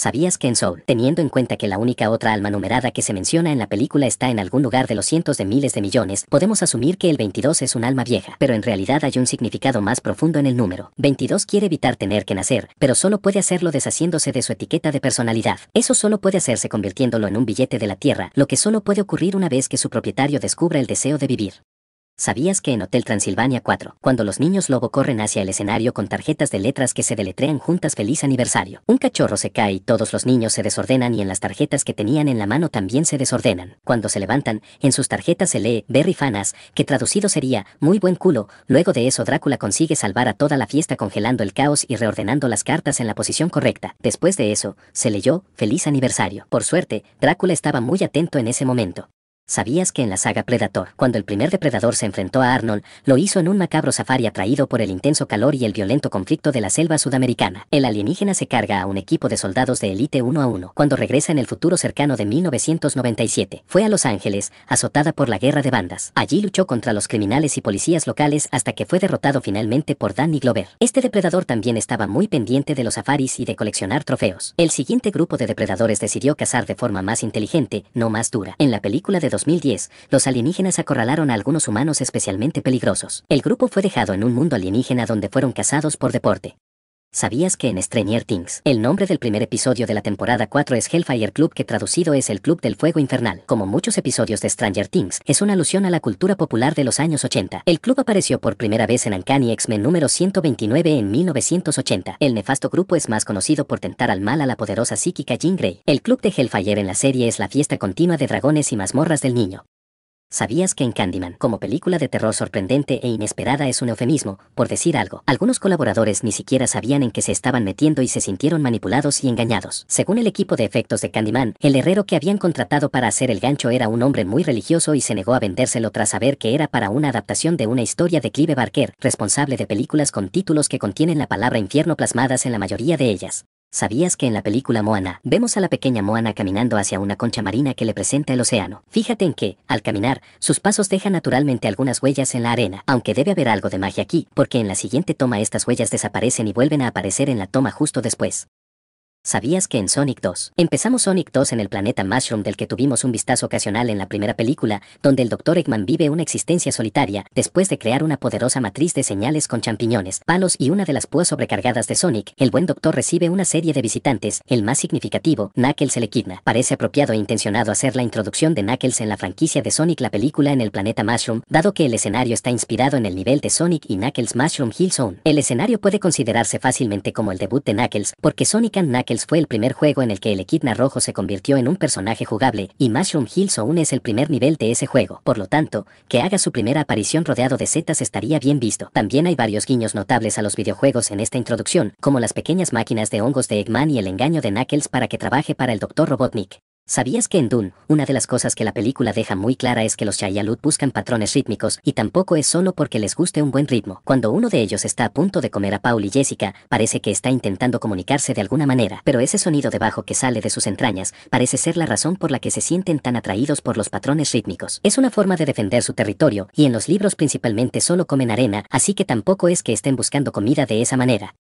¿Sabías que en Soul, teniendo en cuenta que la única otra alma numerada que se menciona en la película está en algún lugar de los cientos de miles de millones, podemos asumir que el 22 es un alma vieja, pero en realidad hay un significado más profundo en el número. 22 quiere evitar tener que nacer, pero solo puede hacerlo deshaciéndose de su etiqueta de personalidad. Eso solo puede hacerse convirtiéndolo en un billete de la Tierra, lo que solo puede ocurrir una vez que su propietario descubra el deseo de vivir. ¿Sabías que en Hotel Transilvania 4, cuando los niños lobo corren hacia el escenario con tarjetas de letras que se deletrean juntas feliz aniversario, un cachorro se cae y todos los niños se desordenan y en las tarjetas que tenían en la mano también se desordenan? Cuando se levantan, en sus tarjetas se lee Berry Fanas, que traducido sería muy buen culo, luego de eso Drácula consigue salvar a toda la fiesta congelando el caos y reordenando las cartas en la posición correcta. Después de eso, se leyó feliz aniversario. Por suerte, Drácula estaba muy atento en ese momento. ¿Sabías que en la saga Predator, cuando el primer depredador se enfrentó a Arnold, lo hizo en un macabro safari atraído por el intenso calor y el violento conflicto de la selva sudamericana? El alienígena se carga a un equipo de soldados de élite uno a uno cuando regresa en el futuro cercano de 1997. Fue a Los Ángeles, azotada por la guerra de bandas. Allí luchó contra los criminales y policías locales hasta que fue derrotado finalmente por Danny Glover. Este depredador también estaba muy pendiente de los safaris y de coleccionar trofeos. El siguiente grupo de depredadores decidió cazar de forma más inteligente, no más dura. En la película de 2010, los alienígenas acorralaron a algunos humanos especialmente peligrosos. El grupo fue dejado en un mundo alienígena donde fueron cazados por deporte. ¿Sabías que en Stranger Things, el nombre del primer episodio de la temporada 4 es Hellfire Club que traducido es el Club del Fuego Infernal? Como muchos episodios de Stranger Things, es una alusión a la cultura popular de los años 80. El club apareció por primera vez en Uncanny X-Men número 129 en 1980. El nefasto grupo es más conocido por tentar al mal a la poderosa psíquica Jean Grey. El Club de Hellfire en la serie es la fiesta continua de dragones y mazmorras del niño. ¿Sabías que en Candyman, como película de terror sorprendente e inesperada, es un eufemismo, por decir algo? Algunos colaboradores ni siquiera sabían en qué se estaban metiendo y se sintieron manipulados y engañados. Según el equipo de efectos de Candyman, el herrero que habían contratado para hacer el gancho era un hombre muy religioso y se negó a vendérselo tras saber que era para una adaptación de una historia de Clive Barker, responsable de películas con títulos que contienen la palabra infierno plasmadas en la mayoría de ellas. ¿Sabías que en la película Moana vemos a la pequeña Moana caminando hacia una concha marina que le presenta el océano? Fíjate en que, al caminar, sus pasos dejan naturalmente algunas huellas en la arena, aunque debe haber algo de magia aquí, porque en la siguiente toma estas huellas desaparecen y vuelven a aparecer en la toma justo después. ¿Sabías que en Sonic 2? Empezamos Sonic 2 en el planeta Mushroom del que tuvimos un vistazo ocasional en la primera película, donde el Dr. Eggman vive una existencia solitaria, después de crear una poderosa matriz de señales con champiñones, palos y una de las púas sobrecargadas de Sonic, el buen doctor recibe una serie de visitantes, el más significativo, Knuckles el Echidna. Parece apropiado e intencionado hacer la introducción de Knuckles en la franquicia de Sonic la película en el planeta Mushroom, dado que el escenario está inspirado en el nivel de Sonic y Knuckles Mushroom Hill Zone. El escenario puede considerarse fácilmente como el debut de Knuckles, porque Sonic and Knuckles fue el primer juego en el que el Equidna Rojo se convirtió en un personaje jugable, y Mushroom Hills aún es el primer nivel de ese juego. Por lo tanto, que haga su primera aparición rodeado de setas estaría bien visto. También hay varios guiños notables a los videojuegos en esta introducción, como las pequeñas máquinas de hongos de Eggman y el engaño de Knuckles para que trabaje para el Dr. Robotnik. ¿Sabías que en Dune, una de las cosas que la película deja muy clara es que los Chayalut buscan patrones rítmicos y tampoco es solo porque les guste un buen ritmo? Cuando uno de ellos está a punto de comer a Paul y Jessica, parece que está intentando comunicarse de alguna manera, pero ese sonido de bajo que sale de sus entrañas parece ser la razón por la que se sienten tan atraídos por los patrones rítmicos. Es una forma de defender su territorio y en los libros principalmente solo comen arena, así que tampoco es que estén buscando comida de esa manera.